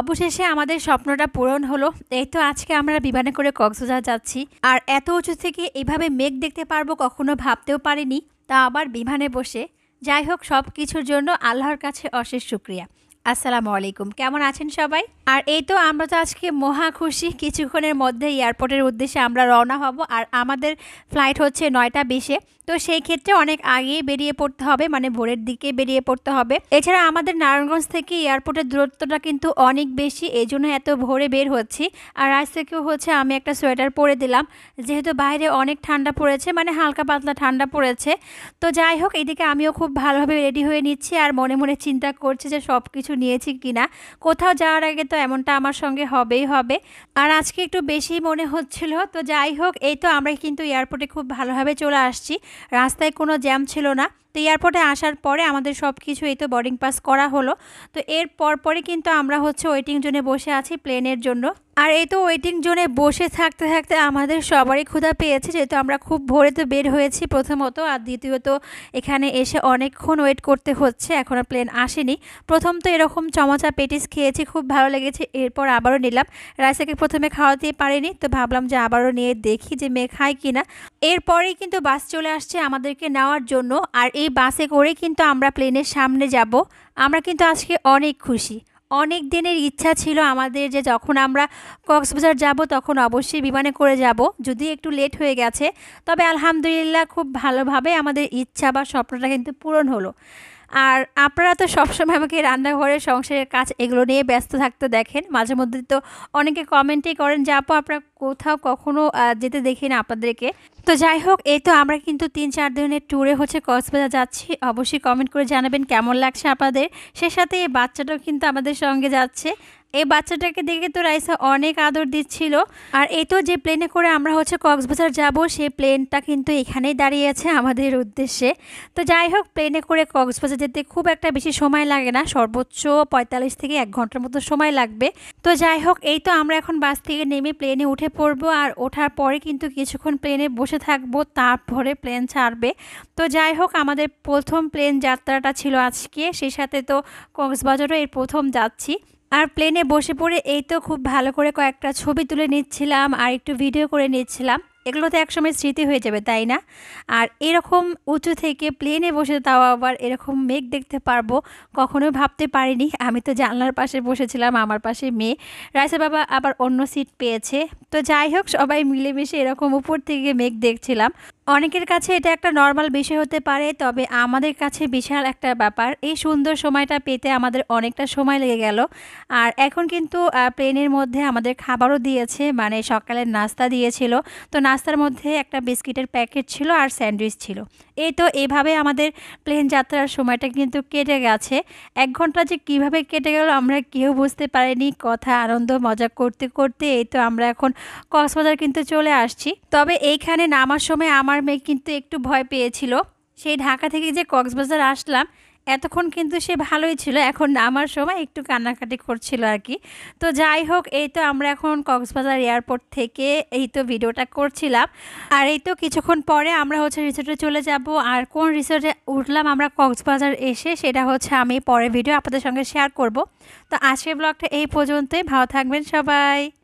অবশেষে আমাদের স্বপ্নটা পূরণ হলো এই তো আজকে আমরা বিমানে করে কক্সবাজার যাচ্ছি আর এত উঁচু থেকে এভাবে মেঘ দেখতে পারবো কখনো ভাবতেও পারিনি তা আবার বিমানে বসে যাই হোক সব কিছুর জন্য আল্লাহর কাছে অশেষ শুক্রিয়া আসসালামু আলাইকুম কেমন আছেন সবাই আর এই তো আমরা তো আজকে মহা খুশি কিছুক্ষণের মধ্যে এয়ারপোর্টের উদ্দেশ্যে আমরা রওনা হব আর আমাদের ফ্লাইট হচ্ছে নয়টা বিশে তো সেই ক্ষেত্রে অনেক আগেই বেরিয়ে পড়তে হবে মানে ভোরের দিকে বেরিয়ে পড়তে হবে এছাড়া আমাদের নারায়ণগঞ্জ থেকে এয়ারপোর্টের দূরত্বটা কিন্তু অনেক বেশি এই জন্য এত ভোরে বের হচ্ছি আর আজ থেকেও হচ্ছে আমি একটা সোয়েটার পরে দিলাম যেহেতু বাইরে অনেক ঠান্ডা পড়েছে মানে হালকা পাতলা ঠান্ডা পড়েছে তো যাই হোক এদিকে আমিও খুব ভালোভাবে রেডি হয়ে নিচ্ছি আর মনে মনে চিন্তা করছি যে সব কিছু নিয়েছি কি না কোথাও যাওয়ার আগে তো এমনটা আমার সঙ্গে হবেই হবে আর আজকে একটু বেশি মনে হচ্ছিল তো যাই হোক এই তো আমরা কিন্তু এয়ারপোর্টে খুব ভালোভাবে চলে আসছি রাস্তায় কোনো জ্যাম ছিল না তো এয়ারপোর্টে আসার পরে আমাদের সব কিছু এই তো বোর্ডিং পাস করা হলো তো এর পরে কিন্তু আমরা হচ্ছে ওয়েটিং জোনে বসে আছি প্লেনের জন্য আর এই তো ওয়েটিং জোনে বসে থাকতে থাকতে আমাদের সবারই ক্ষুধা পেয়েছে যেহেতু আমরা খুব ভোরে তো বের হয়েছি প্রথমত আর দ্বিতীয়ত এখানে এসে অনেকক্ষণ ওয়েট করতে হচ্ছে এখনও প্লেন আসেনি প্রথম তো এরকম চমচা পেটিস খেয়েছি খুব ভালো লেগেছে এরপর আবারও নিলাম রাইসাকে প্রথমে খাওয়াতে পারিনি তো ভাবলাম যে আবারও নিয়ে দেখি যে মেয়ে খায় কি না এরপরেই কিন্তু বাস চলে আসছে আমাদেরকে নেওয়ার জন্য আর এই বাসে করে কিন্তু আমরা প্লেনের সামনে যাব আমরা কিন্তু আজকে অনেক খুশি অনেক দিনের ইচ্ছা ছিল আমাদের যে যখন আমরা কক্সবাজার যাব তখন অবশ্যই বিমানে করে যাব যদি একটু লেট হয়ে গেছে তবে আলহামদুলিল্লাহ খুব ভালোভাবে আমাদের ইচ্ছা বা স্বপ্নটা কিন্তু পূরণ হলো আর আপনারা তো সবসময় আমাকে রান্নাঘরের সংসারের কাজ এগুলো নিয়ে ব্যস্ত থাকতে দেখেন মাঝে মধ্যে তো অনেকে কমেন্টই করেন যে আপু আপনারা কোথাও কখনো যেতে দেখি না আপনাদেরকে তো যাই হোক এই তো আমরা কিন্তু তিন চার দিনের ট্যুরে হচ্ছে কক্সবাজার যাচ্ছি অবশ্যই কমেন্ট করে জানাবেন কেমন লাগছে আপনাদের সে সাথে এই বাচ্চাটাও কিন্তু আমাদের সঙ্গে যাচ্ছে এই বাচ্চাটাকে দেখে তো রাইসা অনেক আদর দিচ্ছিল আর এই তো যে প্লেনে করে আমরা হচ্ছে কক্সবাজার যাব সেই প্লেনটা কিন্তু এখানেই দাঁড়িয়ে আছে আমাদের উদ্দেশ্যে তো যাই হোক প্লেনে করে কক্সবাজার যেতে খুব একটা বেশি সময় লাগে না সর্বোচ্চ পঁয়তাল্লিশ থেকে এক ঘন্টার মতো সময় লাগবে তো যাই হোক এই তো আমরা এখন বাস থেকে নেমে প্লেনে উঠে পড়ব আর ওঠার পরে কিন্তু কিছুক্ষণ প্লেনে বসে থাকবো তারপরে প্লেন ছাড়বে তো যাই হোক আমাদের প্রথম প্লেন যাত্রাটা ছিল আজকে সেই সাথে তো কক্সবাজারও এর প্রথম যাচ্ছি আর প্লেনে বসে পড়ে এই তো খুব ভালো করে কয়েকটা ছবি তুলে নিচ্ছিলাম আর একটু ভিডিও করে নিচ্ছিলাম এগুলো তো একসময় স্মৃতি হয়ে যাবে তাই না আর এরকম উঁচু থেকে প্লেনে বসে তাও আবার এরকম মেঘ দেখতে পারবো কখনোই ভাবতে পারিনি আমি তো জানলার পাশে বসেছিলাম আমার পাশে মেয়ে রাইসা বাবা আবার অন্য সিট পেয়েছে তো যাই হোক সবাই মিলেমিশে এরকম উপর থেকে মেঘ দেখছিলাম অনেকের কাছে এটা একটা নর্মাল বিষয় হতে পারে তবে আমাদের কাছে বিশাল একটা ব্যাপার এই সুন্দর সময়টা পেতে আমাদের অনেকটা সময় লেগে গেল আর এখন কিন্তু প্লেনের মধ্যে আমাদের খাবারও দিয়েছে মানে সকালের নাস্তা দিয়েছিল তো নাস্তার মধ্যে একটা বিস্কিটের প্যাকেট ছিল আর স্যান্ডউইচ ছিল এই তো এইভাবে আমাদের প্লেন যাত্রার সময়টা কিন্তু কেটে গেছে এক ঘন্টা যে কিভাবে কেটে গেল আমরা কেউ বুঝতে পারিনি কথা আনন্দ মজা করতে করতে এই তো আমরা এখন কক্সবাজার কিন্তু চলে আসছি তবে এইখানে নামার সময় আমার মেয়ে কিন্তু একটু ভয় পেয়েছিল সেই ঢাকা থেকে যে কক্সবাজার আসলাম এতক্ষণ কিন্তু সে ভালোই ছিল এখন আমার সময় একটু কান্নাকাটি করছিল আর কি তো যাই হোক এই তো আমরা এখন কক্সবাজার এয়ারপোর্ট থেকে এই তো ভিডিওটা করছিলাম আর এই তো কিছুক্ষণ পরে আমরা হচ্ছে রিসোর্টে চলে যাব আর কোন রিসোর্টে উঠলাম আমরা কক্সবাজার এসে সেটা হচ্ছে আমি পরে ভিডিও আপনাদের সঙ্গে শেয়ার করব তো আজকের ব্লগটা এই পর্যন্তই ভালো থাকবেন সবাই